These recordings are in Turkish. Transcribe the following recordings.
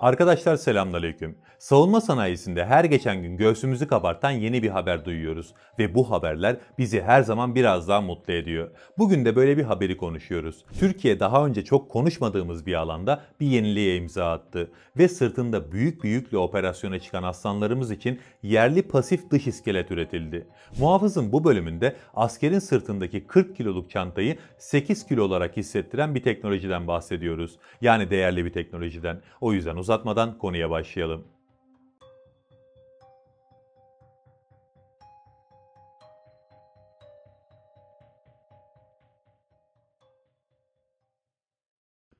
Arkadaşlar selamünaleyküm. Savunma sanayisinde her geçen gün göğsümüzü kabartan yeni bir haber duyuyoruz ve bu haberler bizi her zaman biraz daha mutlu ediyor. Bugün de böyle bir haberi konuşuyoruz. Türkiye daha önce çok konuşmadığımız bir alanda bir yeniliğe imza attı ve sırtında büyük bir operasyona çıkan aslanlarımız için yerli pasif dış iskelet üretildi. Muhafızın bu bölümünde askerin sırtındaki 40 kiloluk çantayı 8 kilo olarak hissettiren bir teknolojiden bahsediyoruz. Yani değerli bir teknolojiden. O yüzden uzak uzatmadan konuya başlayalım.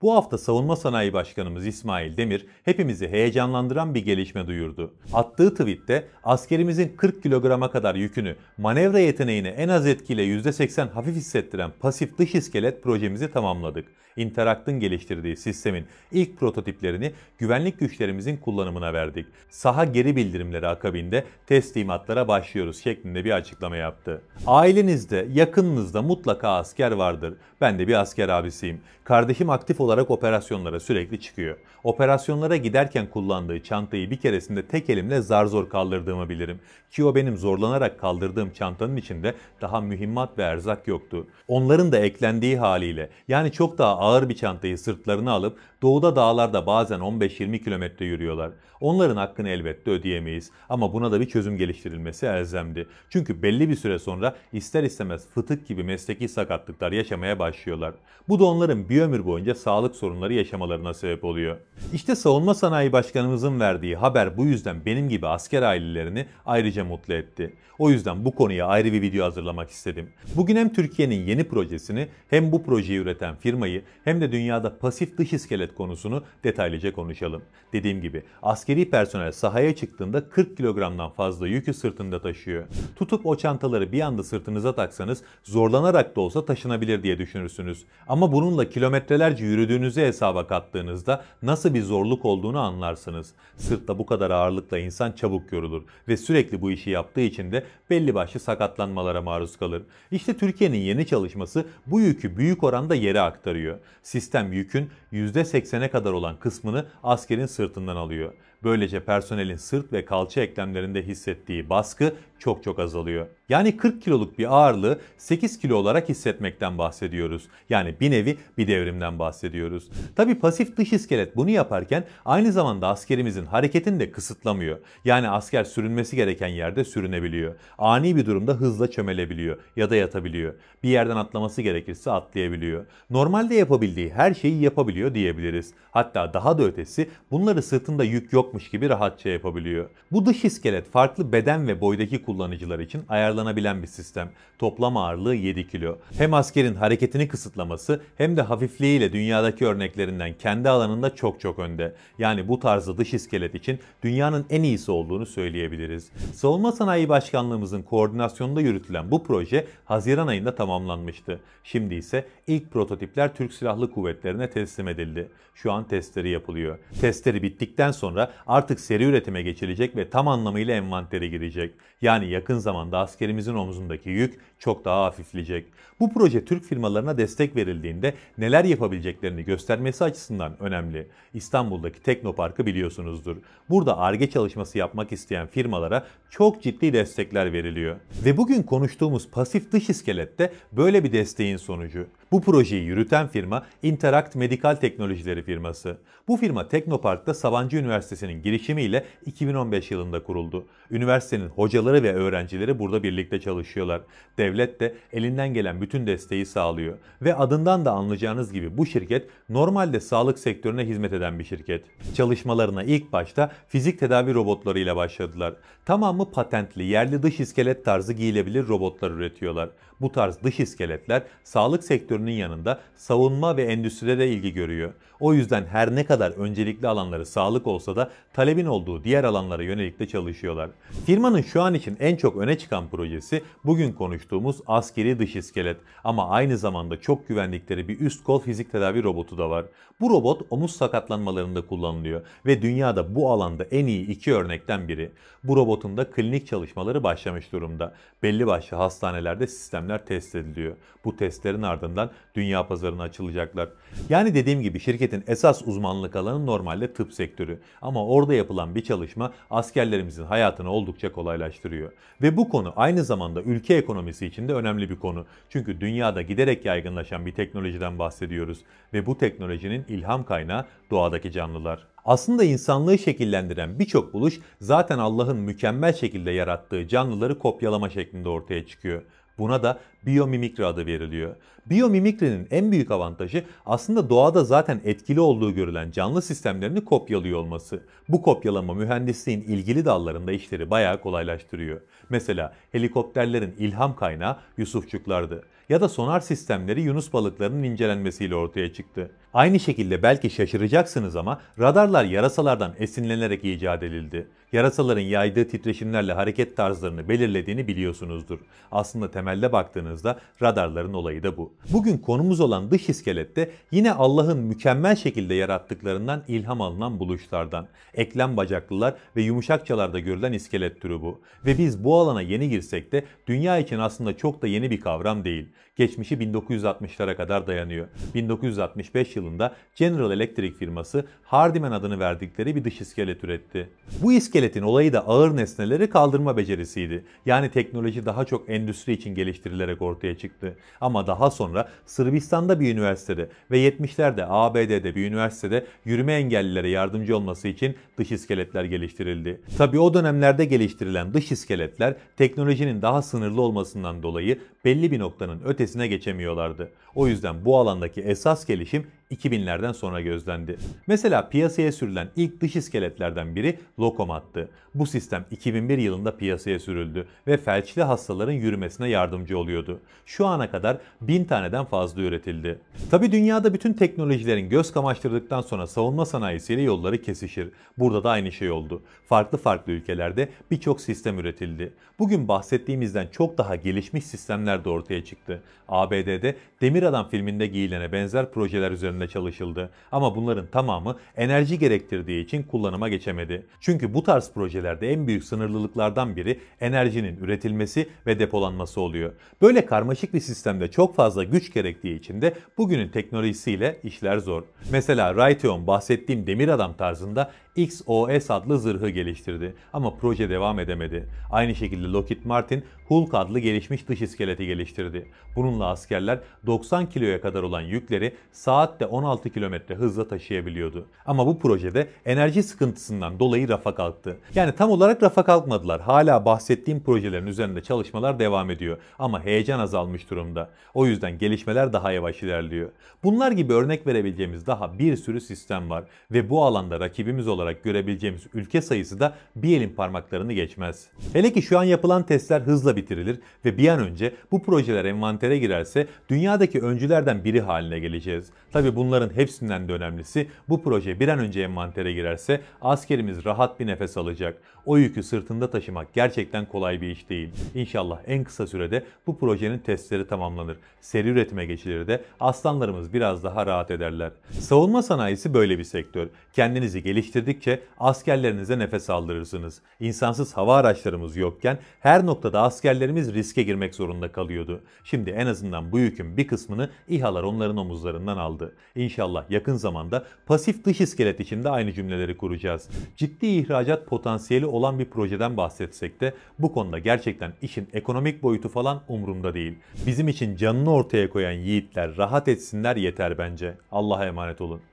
Bu hafta Savunma Sanayi Başkanımız İsmail Demir hepimizi heyecanlandıran bir gelişme duyurdu. Attığı tweette askerimizin 40 kilograma kadar yükünü manevra yeteneğini en az etkiyle %80 hafif hissettiren pasif dış iskelet projemizi tamamladık. Interakt'ın geliştirdiği sistemin ilk prototiplerini güvenlik güçlerimizin kullanımına verdik. Saha geri bildirimleri akabinde teslimatlara başlıyoruz şeklinde bir açıklama yaptı. Ailenizde, yakınınızda mutlaka asker vardır. Ben de bir asker abisiyim. Kardeşim aktif olarak olarak operasyonlara sürekli çıkıyor. Operasyonlara giderken kullandığı çantayı bir keresinde tek elimle zar zor kaldırdığımı bilirim. Ki o benim zorlanarak kaldırdığım çantanın içinde daha mühimmat ve erzak yoktu. Onların da eklendiği haliyle yani çok daha ağır bir çantayı sırtlarına alıp doğuda dağlarda bazen 15-20 kilometre yürüyorlar. Onların hakkını elbette ödeyemeyiz ama buna da bir çözüm geliştirilmesi elzemdi. Çünkü belli bir süre sonra ister istemez fıtık gibi mesleki sakatlıklar yaşamaya başlıyorlar. Bu da onların bir ömür boyunca sağlık sağlık sorunları yaşamalarına sebep oluyor. İşte Savunma Sanayi Başkanımızın verdiği haber bu yüzden benim gibi asker ailelerini ayrıca mutlu etti. O yüzden bu konuya ayrı bir video hazırlamak istedim. Bugün hem Türkiye'nin yeni projesini hem bu projeyi üreten firmayı hem de dünyada pasif dış iskelet konusunu detaylıca konuşalım. Dediğim gibi askeri personel sahaya çıktığında 40 kilogramdan fazla yükü sırtında taşıyor. Tutup o çantaları bir anda sırtınıza taksanız zorlanarak da olsa taşınabilir diye düşünürsünüz. Ama bununla kilometrelerce yürüdüğünüz Gördüğünüzü hesaba kattığınızda nasıl bir zorluk olduğunu anlarsınız. Sırtta bu kadar ağırlıkla insan çabuk yorulur ve sürekli bu işi yaptığı için de belli başlı sakatlanmalara maruz kalır. İşte Türkiye'nin yeni çalışması bu yükü büyük oranda yere aktarıyor. Sistem yükün %80'e kadar olan kısmını askerin sırtından alıyor. Böylece personelin sırt ve kalça eklemlerinde hissettiği baskı çok çok azalıyor. Yani 40 kiloluk bir ağırlığı 8 kilo olarak hissetmekten bahsediyoruz. Yani bir nevi bir devrimden bahsediyoruz. Tabi pasif dış iskelet bunu yaparken aynı zamanda askerimizin hareketini de kısıtlamıyor. Yani asker sürünmesi gereken yerde sürünebiliyor. Ani bir durumda hızla çömelebiliyor ya da yatabiliyor. Bir yerden atlaması gerekirse atlayabiliyor. Normalde yapabildiği her şeyi yapabiliyor diyebiliriz. Hatta daha da ötesi bunları sırtında yük yokmuş gibi rahatça yapabiliyor. Bu dış iskelet farklı beden ve boydaki kullanıcılar için ayarlanabilen bir sistem. Toplam ağırlığı 7 kilo. Hem askerin hareketini kısıtlaması hem de hafifliğiyle dünyadaki örneklerinden kendi alanında çok çok önde. Yani bu tarzda dış iskelet için dünyanın en iyisi olduğunu söyleyebiliriz. Savunma Sanayi Başkanlığımızın koordinasyonunda yürütülen bu proje Haziran ayında tamamlanmıştı. Şimdi ise ilk prototipler Türk Silahlı Kuvvetlerine teslim edildi. Şu an testleri yapılıyor. Testleri bittikten sonra artık seri üretime geçilecek ve tam anlamıyla envantere girecek. Yani yani yakın zamanda askerimizin omuzundaki yük çok daha hafifleyecek. Bu proje Türk firmalarına destek verildiğinde neler yapabileceklerini göstermesi açısından önemli. İstanbul'daki Teknopark'ı biliyorsunuzdur. Burada ARGE çalışması yapmak isteyen firmalara çok ciddi destekler veriliyor. Ve bugün konuştuğumuz pasif dış iskelette böyle bir desteğin sonucu. Bu projeyi yürüten firma Interact Medikal Teknolojileri firması. Bu firma Teknopark'ta Sabancı Üniversitesi'nin girişimiyle 2015 yılında kuruldu. Üniversitenin hocaları ve öğrencileri burada birlikte çalışıyorlar. Devlet de elinden gelen bütün desteği sağlıyor. Ve adından da anlayacağınız gibi bu şirket normalde sağlık sektörüne hizmet eden bir şirket. Çalışmalarına ilk başta fizik tedavi robotlarıyla başladılar. Tamamı patentli yerli dış iskelet tarzı giyilebilir robotlar üretiyorlar. Bu tarz dış iskeletler sağlık sektörü sektörünün yanında savunma ve endüstride ilgi görüyor. O yüzden her ne kadar öncelikli alanları sağlık olsa da talebin olduğu diğer alanlara yönelik de çalışıyorlar. Firmanın şu an için en çok öne çıkan projesi bugün konuştuğumuz askeri dış iskelet ama aynı zamanda çok güvendikleri bir üst kol fizik tedavi robotu da var. Bu robot omuz sakatlanmalarında kullanılıyor ve dünyada bu alanda en iyi iki örnekten biri. Bu robotun da klinik çalışmaları başlamış durumda. Belli başlı hastanelerde sistemler test ediliyor. Bu testlerin ardından dünya pazarına açılacaklar. Yani dediğim gibi şirketin esas uzmanlık alanı normalde tıp sektörü. Ama orada yapılan bir çalışma askerlerimizin hayatını oldukça kolaylaştırıyor. Ve bu konu aynı zamanda ülke ekonomisi için de önemli bir konu. Çünkü dünyada giderek yaygınlaşan bir teknolojiden bahsediyoruz. Ve bu teknolojinin ilham kaynağı doğadaki canlılar. Aslında insanlığı şekillendiren birçok buluş zaten Allah'ın mükemmel şekilde yarattığı canlıları kopyalama şeklinde ortaya çıkıyor. Buna da biyomimikri adı veriliyor. Biyomimikrinin en büyük avantajı aslında doğada zaten etkili olduğu görülen canlı sistemlerini kopyalıyor olması. Bu kopyalama mühendisliğin ilgili dallarında işleri bayağı kolaylaştırıyor. Mesela helikopterlerin ilham kaynağı Yusufçuklardı ya da sonar sistemleri Yunus balıklarının incelenmesiyle ortaya çıktı. Aynı şekilde belki şaşıracaksınız ama radarlar yarasalardan esinlenerek icat edildi. Yarasaların yaydığı titreşimlerle hareket tarzlarını belirlediğini biliyorsunuzdur. Aslında temelde baktığınızda radarların olayı da bu. Bugün konumuz olan dış iskelette yine Allah'ın mükemmel şekilde yarattıklarından ilham alınan buluşlardan. Eklem bacaklılar ve yumuşakçalarda görülen iskelet türü bu. Ve biz bu alana yeni girsek de dünya için aslında çok da yeni bir kavram değil. Geçmişi 1960'lara kadar dayanıyor. 1965 yılında General Electric firması Hardiman adını verdikleri bir dış iskelet üretti. Bu iskeletin olayı da ağır nesneleri kaldırma becerisiydi. Yani teknoloji daha çok endüstri için geliştirilerek ortaya çıktı. Ama daha sonra Sırbistan'da bir üniversitede ve 70'lerde ABD'de bir üniversitede yürüme engellilere yardımcı olması için dış iskeletler geliştirildi. Tabi o dönemlerde geliştirilen dış iskeletler teknolojinin daha sınırlı olmasından dolayı belli bir noktanın ötesine geçemiyorlardı. O yüzden bu alandaki esas gelişim 2000'lerden sonra gözlendi. Mesela piyasaya sürülen ilk dış iskeletlerden biri lokomattı. Bu sistem 2001 yılında piyasaya sürüldü ve felçli hastaların yürümesine yardımcı oluyordu. Şu ana kadar 1000 taneden fazla üretildi. Tabi dünyada bütün teknolojilerin göz kamaştırdıktan sonra savunma sanayisiyle yolları kesişir. Burada da aynı şey oldu. Farklı farklı ülkelerde birçok sistem üretildi. Bugün bahsettiğimizden çok daha gelişmiş sistemler de ortaya çıktı. ABD'de Demir Adam filminde giyilene benzer projeler üzerine üzerinde çalışıldı ama bunların tamamı enerji gerektirdiği için kullanıma geçemedi. Çünkü bu tarz projelerde en büyük sınırlılıklardan biri enerjinin üretilmesi ve depolanması oluyor. Böyle karmaşık bir sistemde çok fazla güç gerektiği için de bugünün teknolojisiyle işler zor. Mesela Raytheon bahsettiğim demir adam tarzında XOS adlı zırhı geliştirdi ama proje devam edemedi. Aynı şekilde Lockheed Martin Hulk adlı gelişmiş dış iskeleti geliştirdi. Bununla askerler 90 kiloya kadar olan yükleri saatte 16 kilometre hızla taşıyabiliyordu. Ama bu projede enerji sıkıntısından dolayı rafa kalktı. Yani tam olarak rafa kalkmadılar. Hala bahsettiğim projelerin üzerinde çalışmalar devam ediyor. Ama heyecan azalmış durumda. O yüzden gelişmeler daha yavaş ilerliyor. Bunlar gibi örnek verebileceğimiz daha bir sürü sistem var. Ve bu alanda rakibimiz olarak görebileceğimiz ülke sayısı da bir elin parmaklarını geçmez. Hele ki şu an yapılan testler hızla bitirilir ve bir an önce bu projeler envantere girerse dünyadaki öncülerden biri haline geleceğiz. Tabii bu bunların hepsinden de önemlisi bu proje bir an önce envantere girerse askerimiz rahat bir nefes alacak. O yükü sırtında taşımak gerçekten kolay bir iş değil. İnşallah en kısa sürede bu projenin testleri tamamlanır. Seri üretime geçilir de aslanlarımız biraz daha rahat ederler. Savunma sanayisi böyle bir sektör. Kendinizi geliştirdikçe askerlerinize nefes aldırırsınız. İnsansız hava araçlarımız yokken her noktada askerlerimiz riske girmek zorunda kalıyordu. Şimdi en azından bu yükün bir kısmını İHA'lar onların omuzlarından aldı. İnşallah yakın zamanda pasif dış iskelet de aynı cümleleri kuracağız. Ciddi ihracat potansiyeli olan bir projeden bahsetsek de bu konuda gerçekten işin ekonomik boyutu falan umurumda değil. Bizim için canını ortaya koyan yiğitler rahat etsinler yeter bence. Allah'a emanet olun.